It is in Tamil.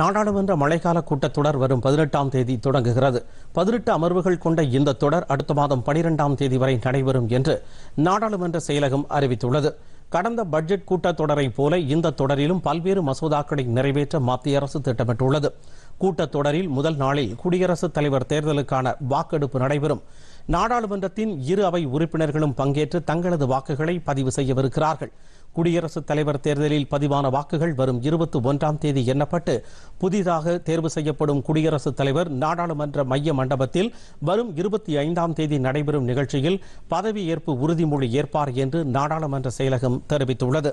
நாடாளுமன்ற மழைக்கால கூட்டத்தொடர் வரும் பதினெட்டாம் தேதி தொடங்குகிறது பதினெட்டு அமர்வுகள் கொண்ட இந்த தொடர் அடுத்த மாதம் பனிரெண்டாம் தேதி வரை நடைபெறும் என்று நாடாளுமன்ற செயலகம் அறிவித்துள்ளது கடந்த பட்ஜெட் கூட்டத்தொடரை போல இந்த தொடரிலும் பல்வேறு மசோதாக்களை நிறைவேற்ற மத்திய அரசு திட்டமிட்டுள்ளது கூட்டத்தொடரில் முதல் நாளில் குடியரசுத் தலைவர் தேர்தலுக்கான வாக்கெடுப்பு நடைபெறும் நாடாளுமன்றத்தின் இரு அவை உறுப்பினர்களும் பங்கேற்று தங்களது வாக்குகளை பதிவு செய்யவிருக்கிறார்கள் குடியரசுத் தலைவர் தேர்தலில் பதிவான வாக்குகள் வரும் இருபத்தி ஒன்றாம் தேதி எண்ணப்பட்டு புதிதாக தேர்வு செய்யப்படும் குடியரசுத் தலைவர் நாடாளுமன்ற மைய மண்டபத்தில் வரும் இருபத்தி ஐந்தாம் தேதி நடைபெறும் நிகழ்ச்சியில் பதவியேற்பு உறுதிமொழி ஏற்பார் என்று நாடாளுமன்ற செயலகம் தெரிவித்துள்ளது